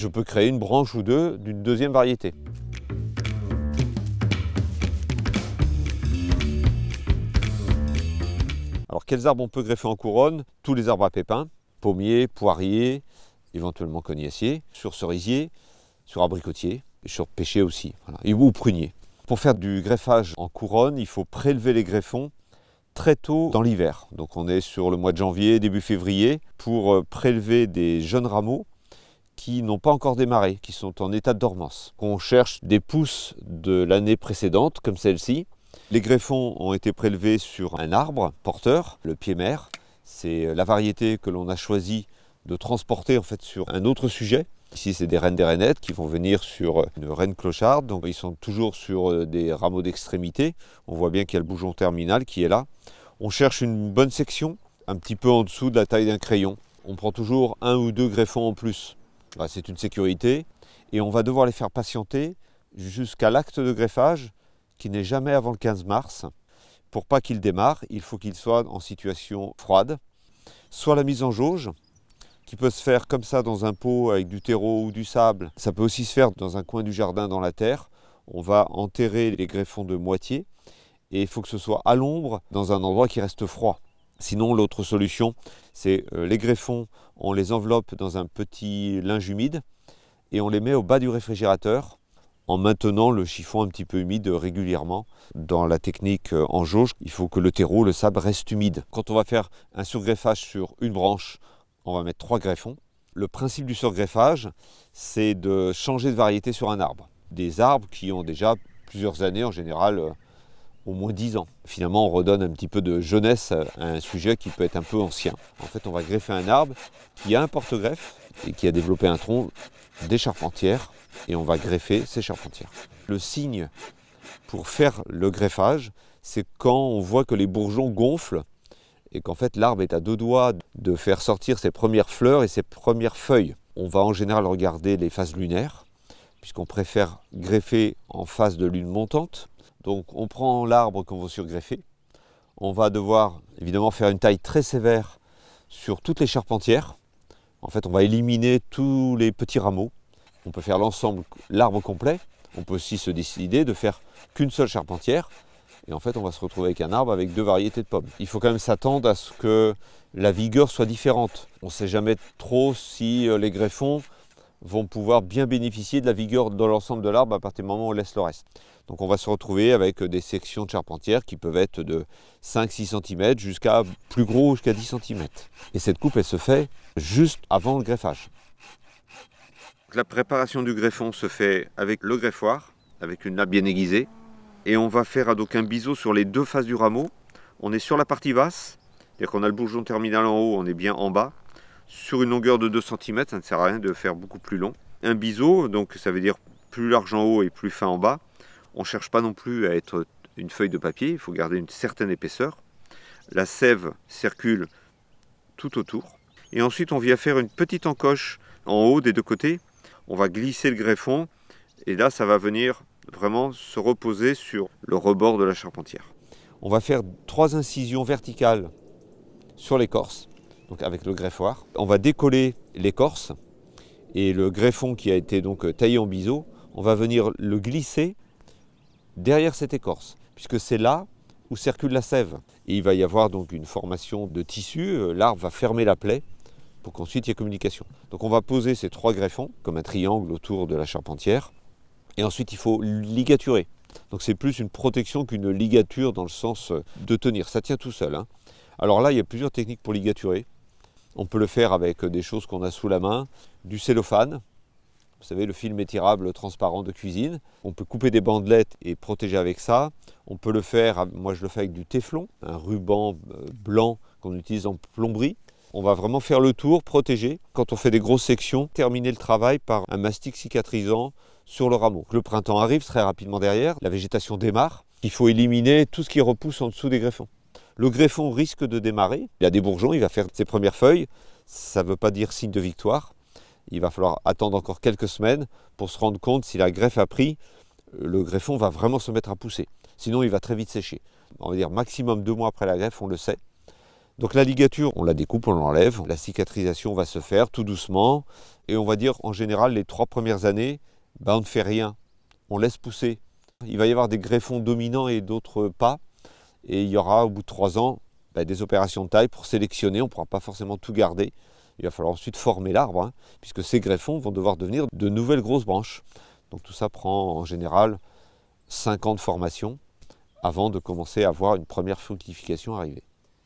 je peux créer une branche ou deux d'une deuxième variété. Alors quels arbres on peut greffer en couronne Tous les arbres à pépins, pommiers, poiriers, éventuellement cognassiers, sur cerisiers, sur abricotiers, sur pêchers aussi, ou prunier. Pour faire du greffage en couronne, il faut prélever les greffons très tôt dans l'hiver. Donc on est sur le mois de janvier, début février, pour euh, prélever des jeunes rameaux qui n'ont pas encore démarré, qui sont en état de dormance. On cherche des pousses de l'année précédente, comme celle-ci. Les greffons ont été prélevés sur un arbre porteur, le pied-mère. C'est euh, la variété que l'on a choisi de transporter en fait sur un autre sujet. Ici, c'est des reines des rainettes qui vont venir sur euh, une reine clocharde. Donc, ils sont toujours sur euh, des rameaux d'extrémité. On voit bien qu'il y a le bougeon terminal qui est là. On cherche une bonne section, un petit peu en dessous de la taille d'un crayon. On prend toujours un ou deux greffons en plus. Bah, c'est une sécurité, et on va devoir les faire patienter jusqu'à l'acte de greffage, qui n'est jamais avant le 15 mars. Pour pas qu'ils démarrent, il faut qu'ils soient en situation froide. Soit la mise en jauge, qui peut se faire comme ça dans un pot avec du terreau ou du sable. Ça peut aussi se faire dans un coin du jardin dans la terre. On va enterrer les greffons de moitié et il faut que ce soit à l'ombre dans un endroit qui reste froid. Sinon, l'autre solution, c'est euh, les greffons, on les enveloppe dans un petit linge humide et on les met au bas du réfrigérateur en maintenant le chiffon un petit peu humide régulièrement. Dans la technique euh, en jauge, il faut que le terreau, le sable reste humide. Quand on va faire un surgreffage sur une branche, on va mettre trois greffons. Le principe du surgreffage, c'est de changer de variété sur un arbre. Des arbres qui ont déjà plusieurs années en général euh, au moins 10 ans. Finalement, on redonne un petit peu de jeunesse à un sujet qui peut être un peu ancien. En fait, on va greffer un arbre qui a un porte-greffe et qui a développé un tronc des charpentières et on va greffer ces charpentières. Le signe pour faire le greffage, c'est quand on voit que les bourgeons gonflent et qu'en fait l'arbre est à deux doigts de faire sortir ses premières fleurs et ses premières feuilles. On va en général regarder les phases lunaires puisqu'on préfère greffer en phase de lune montante donc on prend l'arbre qu'on veut surgreffer. On va devoir évidemment faire une taille très sévère sur toutes les charpentières. En fait, on va éliminer tous les petits rameaux. On peut faire l'ensemble, l'arbre complet. On peut aussi se décider de faire qu'une seule charpentière. Et en fait, on va se retrouver avec un arbre avec deux variétés de pommes. Il faut quand même s'attendre à ce que la vigueur soit différente. On ne sait jamais trop si euh, les greffons vont pouvoir bien bénéficier de la vigueur dans l'ensemble de l'arbre à partir du moment où on laisse le reste. Donc on va se retrouver avec euh, des sections de charpentière qui peuvent être de 5-6 cm jusqu'à plus gros, jusqu'à 10 cm. Et cette coupe, elle se fait juste avant le greffage. La préparation du greffon se fait avec le greffoir, avec une lame bien aiguisée. Et on va faire un biseau sur les deux faces du rameau. On est sur la partie basse, c'est-à-dire qu'on a le bourgeon terminal en haut, on est bien en bas. Sur une longueur de 2 cm, ça ne sert à rien de faire beaucoup plus long. Un biseau, donc ça veut dire plus large en haut et plus fin en bas. On ne cherche pas non plus à être une feuille de papier, il faut garder une certaine épaisseur. La sève circule tout autour. Et ensuite, on vient faire une petite encoche en haut des deux côtés. On va glisser le greffon et là, ça va venir vraiment se reposer sur le rebord de la charpentière. On va faire trois incisions verticales sur l'écorce, donc avec le greffoir. On va décoller l'écorce et le greffon qui a été donc taillé en biseau, on va venir le glisser derrière cette écorce, puisque c'est là où circule la sève. Et il va y avoir donc une formation de tissu, euh, l'arbre va fermer la plaie pour qu'ensuite il y ait communication. Donc on va poser ces trois greffons comme un triangle autour de la charpentière, et ensuite il faut ligaturer. Donc c'est plus une protection qu'une ligature dans le sens euh, de tenir, ça tient tout seul. Hein. Alors là, il y a plusieurs techniques pour ligaturer. On peut le faire avec euh, des choses qu'on a sous la main, du cellophane, vous savez, le film étirable transparent de cuisine. On peut couper des bandelettes et protéger avec ça. On peut le faire, moi je le fais avec du téflon, un ruban euh, blanc qu'on utilise en plomberie. On va vraiment faire le tour, protéger. Quand on fait des grosses sections, terminer le travail par un mastic cicatrisant sur le rameau. Le printemps arrive très rapidement derrière, la végétation démarre. Il faut éliminer tout ce qui repousse en dessous des greffons. Le greffon risque de démarrer, il y a des bourgeons, il va faire ses premières feuilles. Ça ne veut pas dire signe de victoire, il va falloir attendre encore quelques semaines pour se rendre compte si la greffe a pris, le greffon va vraiment se mettre à pousser. Sinon, il va très vite sécher. On va dire maximum deux mois après la greffe, on le sait. Donc la ligature, on la découpe, on l'enlève, la cicatrisation va se faire tout doucement, et on va dire en général les trois premières années, ben, on ne fait rien, on laisse pousser. Il va y avoir des greffons dominants et d'autres pas, et il y aura au bout de trois ans ben, des opérations de taille pour sélectionner, on ne pourra pas forcément tout garder, il va falloir ensuite former l'arbre, hein, puisque ces greffons vont devoir devenir de nouvelles grosses branches. Donc tout ça prend en général 5 ans de formation avant de commencer à voir une première fructification arriver.